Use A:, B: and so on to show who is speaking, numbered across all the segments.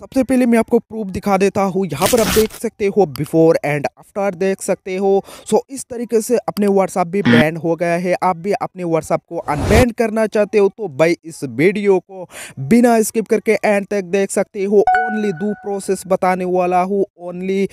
A: सबसे पहले मैं आपको प्रूफ दिखा देता हूँ यहाँ पर आप देख सकते हो बिफोर एंड आफ्टर देख सकते हो सो so, इस तरीके से अपने व्हाट्सअप भी बैन हो गया है आप भी अपने व्हाट्सअप को अनबैन करना चाहते हो तो भाई इस वीडियो को बिना स्किप करके एंड तक देख सकते हो ओनली दो प्रोसेस बताने वाला हूँ ओनली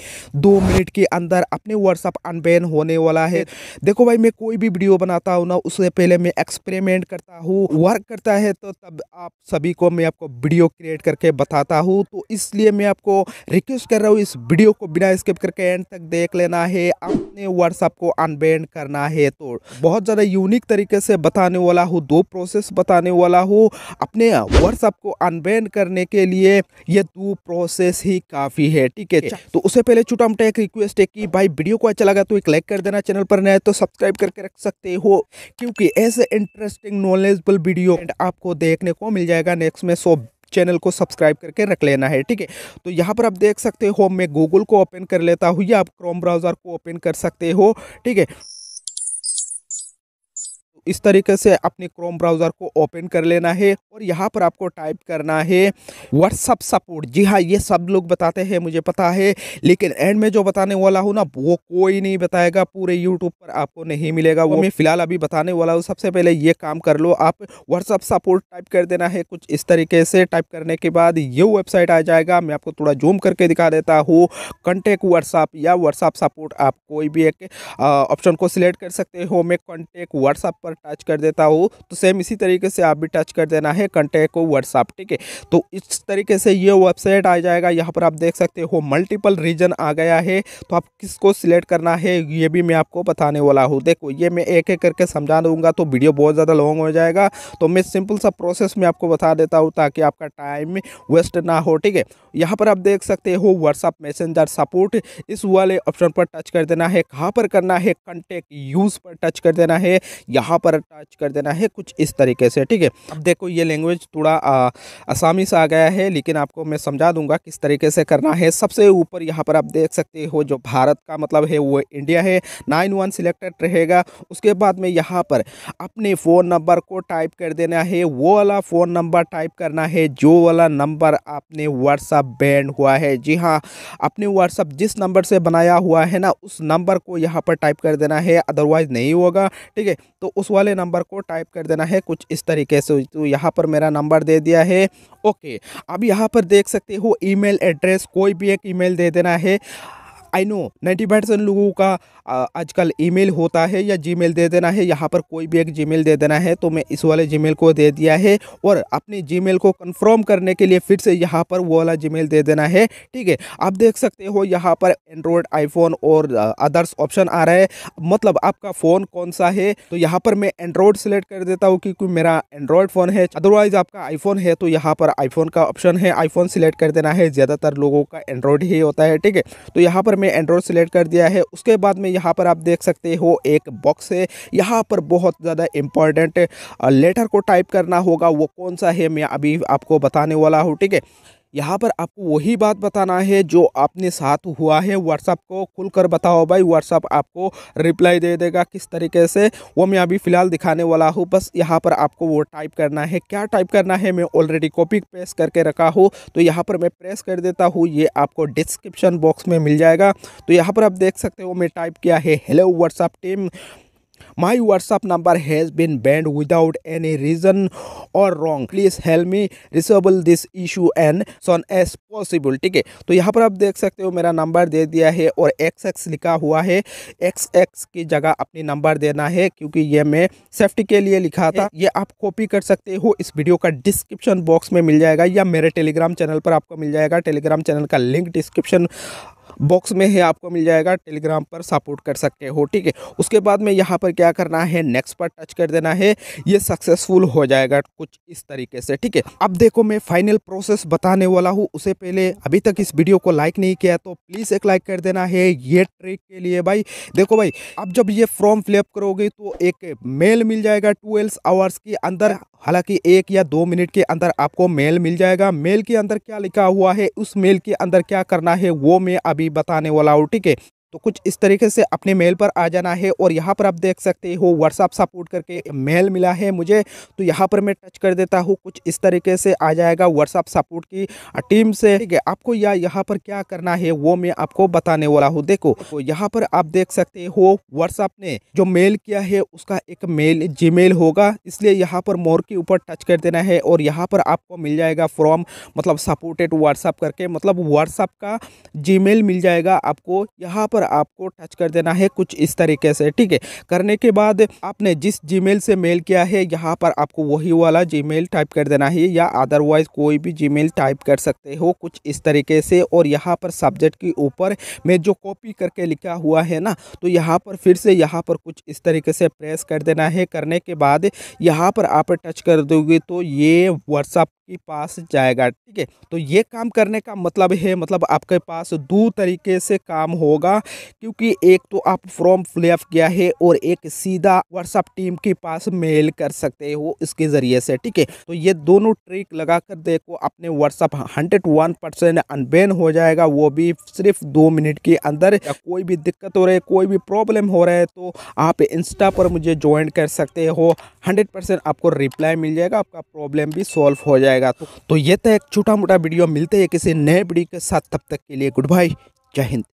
A: दो मिनट के अंदर अपने व्हाट्सअप अनबैन होने वाला है देखो भाई मैं कोई भी वीडियो बनाता हूँ ना उससे पहले मैं एक्सपेरिमेंट करता हूँ वर्क करता है तो तब आप सभी को मैं आपको वीडियो क्रिएट करके बताता हूँ तो इसलिए मैं आपको रिक्वेस्ट कर रहा हूँ इस वीडियो को बिना स्किप करके एंड तक देख लेना है अपने व्हाट्सअप को अनबैन करना है तो बहुत ज़्यादा यूनिक तरीके से बताने वाला हूँ दो प्रोसेस बताने वाला हूँ अपने व्हाट्सअप को अनबैन करने के लिए ये दो प्रोसेस ही काफ़ी है ठीक है तो उससे पहले छोटा मोटा एक रिक्वेस्ट है कि भाई वीडियो को अच्छा लगा तो एक लाइक कर देना चैनल पर नया तो सब्सक्राइब करके रख सकते हो क्योंकि ऐसे इंटरेस्टिंग नॉलेजबल वीडियो आपको देखने को मिल जाएगा नेक्स्ट में सो चैनल को सब्सक्राइब करके रख लेना है ठीक है तो यहाँ पर आप देख सकते हो मैं गूगल को ओपन कर लेता हूँ या आप क्रोम ब्राउज़र को ओपन कर सकते हो ठीक है इस तरीके से अपने क्रोम ब्राउज़र को ओपन कर लेना है और यहाँ पर आपको टाइप करना है व्हाट्सअप सपोर्ट जी हाँ ये सब लोग बताते हैं मुझे पता है लेकिन एंड में जो बताने वाला हूँ ना वो कोई नहीं बताएगा पूरे यूट्यूब पर आपको नहीं मिलेगा वो मैं फिलहाल अभी बताने वाला हूँ सबसे पहले ये काम कर लो आप व्हाट्सअप सपोर्ट टाइप कर देना है कुछ इस तरीके से टाइप करने के बाद ये वेबसाइट आ जाएगा मैं आपको थोड़ा जूम करके दिखा देता हूँ कंटेक्ट व्हाट्सअप या व्हाट्सअप सपोर्ट आप कोई भी एक ऑप्शन को सिलेक्ट कर सकते हो मैं कॉन्टेक्ट व्हाट्सअप पर टच कर देता हूँ तो सेम इसी तरीके से आप भी टच कर देना है हैं कंटेक्ट को व्हाट्सअप ठीक है तो इस तरीके से ये वेबसाइट आ जाएगा यहाँ पर आप देख सकते हो मल्टीपल रीजन आ गया है तो आप किसको सिलेक्ट करना है ये भी मैं आपको बताने वाला हूँ देखो ये मैं एक एक करके समझा दूंगा तो वीडियो बहुत ज़्यादा लॉन्ग हो जाएगा तो मैं सिंपल सा प्रोसेस में आपको बता देता हूँ ताकि आपका टाइम वेस्ट ना हो ठीक है यहाँ पर आप देख सकते हो व्हाट्सअप मैसेंजर सपोर्ट इस वाले ऑप्शन पर टच कर देना है कहाँ पर करना है कंटेक्ट यूज़ पर टच कर देना है यहाँ पर टच कर देना है कुछ इस तरीके से ठीक है अब देखो ये लैंग्वेज थोड़ा आसामी से आ गया है लेकिन आपको मैं समझा दूंगा किस तरीके से करना है सबसे ऊपर यहाँ पर आप देख सकते हो जो भारत का मतलब है वो इंडिया है नाइन वन सिलेक्टेड रहेगा उसके बाद में यहाँ पर अपने फ़ोन नंबर को टाइप कर देना है वो वाला फ़ोन नंबर टाइप करना है जो वाला नंबर आपने व्हाट्सअप बैंड हुआ है जी हाँ अपने व्हाट्सअप जिस नंबर से बनाया हुआ है ना उस नंबर को यहाँ पर टाइप कर देना है अदरवाइज़ नहीं होगा ठीक है तो उस वाले नंबर को टाइप कर देना है कुछ इस तरीके से तो यहाँ पर पर मेरा नंबर दे दिया है ओके अब यहाँ पर देख सकते हो ईमेल एड्रेस कोई भी एक ईमेल दे देना है आई नो नाइन्टी परसेंट लोगों का आजकल ईमेल होता है या जीमेल दे देना है यहाँ पर कोई भी एक जीमेल दे देना है तो मैं इस वाले जीमेल को दे दिया है और अपने जीमेल को कंफर्म करने के लिए फिर से यहाँ पर वो वाला जीमेल दे देना है ठीक है आप देख सकते हो यहाँ पर एंड्रॉयड आईफोन और अदर्स ऑप्शन आ रहा है मतलब आपका फ़ोन कौन सा है तो यहाँ पर मैं एंड्रॉयड सेलेक्ट कर देता हूँ क्योंकि मेरा एंड्रॉयड फ़ोन है अदरवाइज़ आपका आईफोन है तो यहाँ पर आईफोन का ऑप्शन है आईफोन सेलेक्ट कर देना है ज़्यादातर लोगों का एंड्रॉयड ही होता है ठीक है तो यहाँ पर में एंड्रॉयड सेलेक्ट कर दिया है उसके बाद में यहाँ पर आप देख सकते हो एक बॉक्स है यहाँ पर बहुत ज़्यादा इंपॉर्टेंट लेटर को टाइप करना होगा वो कौन सा है मैं अभी आपको बताने वाला हूँ ठीक है यहाँ पर आपको वही बात बताना है जो आपने साथ हुआ है व्हाट्सअप को खुल कर बताओ भाई व्हाट्सअप आपको रिप्लाई दे देगा किस तरीके से वो मैं अभी फ़िलहाल दिखाने वाला हूँ बस यहाँ पर आपको वो टाइप करना है क्या टाइप करना है मैं ऑलरेडी कॉपी प्रेस करके रखा हूँ तो यहाँ पर मैं प्रेस कर देता हूँ ये आपको डिस्क्रिप्शन बॉक्स में मिल जाएगा तो यहाँ पर आप देख सकते हो मैं टाइप किया है hello WhatsApp team My WhatsApp number has been banned without any reason or wrong. Please help me resolve this issue and soon as possible. ठीक है तो यहाँ पर आप देख सकते हो मेरा नंबर दे दिया है और एक्स एक्स लिखा हुआ है एक्स एक्स की जगह अपनी नंबर देना है क्योंकि ये मैं सेफ्टी के लिए लिखा था ये आप कॉपी कर सकते हो इस वीडियो का डिस्क्रिप्शन बॉक्स में मिल जाएगा या मेरे टेलीग्राम चैनल पर आपको मिल जाएगा टेलीग्राम चैनल का लिंक डिस्क्रिप्शन बॉक्स में है आपको मिल जाएगा टेलीग्राम पर सपोर्ट कर सकते हो ठीक है उसके बाद में यहाँ पर क्या करना है नेक्स्ट पर टच कर देना है ये सक्सेसफुल हो जाएगा कुछ इस तरीके से ठीक है अब देखो मैं फाइनल प्रोसेस बताने वाला हूँ उससे पहले अभी तक इस वीडियो को लाइक नहीं किया तो प्लीज़ एक लाइक कर देना है ये ट्रिक के लिए भाई देखो भाई अब जब ये फॉर्म फिलअप करोगे तो एक मेल मिल जाएगा ट्वेल्व आवर्स के अंदर हालांकि एक या दो मिनट के अंदर आपको मेल मिल जाएगा मेल के अंदर क्या लिखा हुआ है उस मेल के अंदर क्या करना है वो मैं अभी भी बताने वाला ठीक के तो कुछ इस तरीके से अपने मेल पर आ जाना है और यहाँ पर आप देख सकते हो व्हाट्सअप सपोर्ट करके मेल मिला है मुझे तो यहाँ पर मैं टच कर देता हूँ कुछ इस तरीके से आ जाएगा व्हाट्सअप सपोर्ट की टीम से ठीक है आपको या यहाँ पर क्या करना है वो मैं आपको बताने वाला हूँ देखो तो यहाँ पर आप देख सकते हो व्हाट्सअप ने जो मेल किया है उसका एक मेल जी होगा इसलिए यहाँ पर मोर के ऊपर टच कर देना है और यहाँ पर आपको मिल जाएगा फ्रॉम मतलब सपोर्टेड व्हाट्सअप करके मतलब व्हाट्सअप का जी मिल जाएगा आपको यहाँ पर आपको टच कर देना है कुछ इस तरीके से ठीक है करने के बाद आपने जिस जीमेल से मेल किया है यहाँ पर आपको वही वाला जीमेल टाइप कर देना है या अदरवाइज कोई भी जीमेल टाइप कर सकते हो कुछ इस तरीके से और यहाँ पर सब्जेक्ट के ऊपर में जो कॉपी करके लिखा हुआ है ना तो यहाँ पर फिर से यहाँ पर कुछ इस तरीके से प्रेस कर देना है करने के बाद यहाँ पर आप टच कर दोगे तो ये व्हाट्सअप के पास जाएगा ठीक है तो ये काम करने का मतलब है मतलब आपके पास दो तरीके से काम होगा क्योंकि एक तो आप फॉर्म फिलअप किया है और एक सीधा व्हाट्सअप टीम के पास मेल कर सकते हो इसके ज़रिए से ठीक है तो ये दोनों ट्रिक लगा कर देखो अपने WhatsApp hundred one percent unban हो जाएगा वो भी सिर्फ दो मिनट के अंदर कोई भी दिक्कत हो रही है कोई भी प्रॉब्लम हो रहा है तो आप इंस्टा पर मुझे ज्वाइन कर सकते हो हंड्रेड परसेंट आपको रिप्लाई मिल जाएगा आपका प्रॉब्लम भी सॉल्व हो जाएगा तो, तो ये तो एक छोटा मोटा वीडियो मिलते हैं किसी नए वीडियो के साथ तब तक के लिए गुड बाय जय हिंद